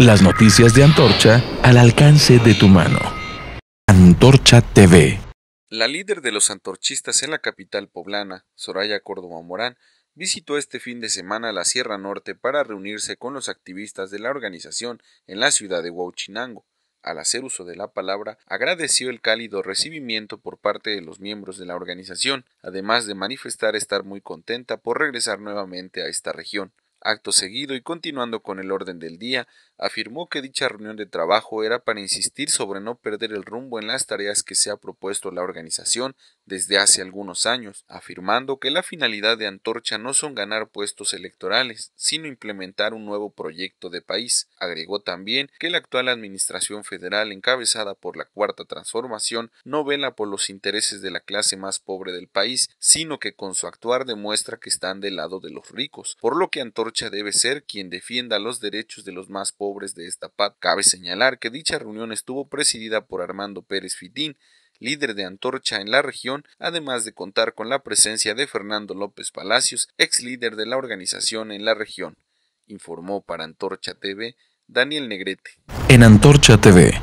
Las noticias de Antorcha al alcance de tu mano. Antorcha TV. La líder de los antorchistas en la capital poblana, Soraya Córdoba Morán, visitó este fin de semana la Sierra Norte para reunirse con los activistas de la organización en la ciudad de Huauchinango. Al hacer uso de la palabra, agradeció el cálido recibimiento por parte de los miembros de la organización, además de manifestar estar muy contenta por regresar nuevamente a esta región. Acto seguido y continuando con el orden del día, afirmó que dicha reunión de trabajo era para insistir sobre no perder el rumbo en las tareas que se ha propuesto la organización desde hace algunos años, afirmando que la finalidad de Antorcha no son ganar puestos electorales, sino implementar un nuevo proyecto de país. Agregó también que la actual administración federal encabezada por la Cuarta Transformación no vela por los intereses de la clase más pobre del país, sino que con su actuar demuestra que están del lado de los ricos, por lo que Antorcha debe ser quien defienda los derechos de los más pobres de esta paz. Cabe señalar que dicha reunión estuvo presidida por Armando Pérez Fitín, líder de Antorcha en la región, además de contar con la presencia de Fernando López Palacios, ex líder de la organización en la región, informó para Antorcha TV Daniel Negrete. En Antorcha TV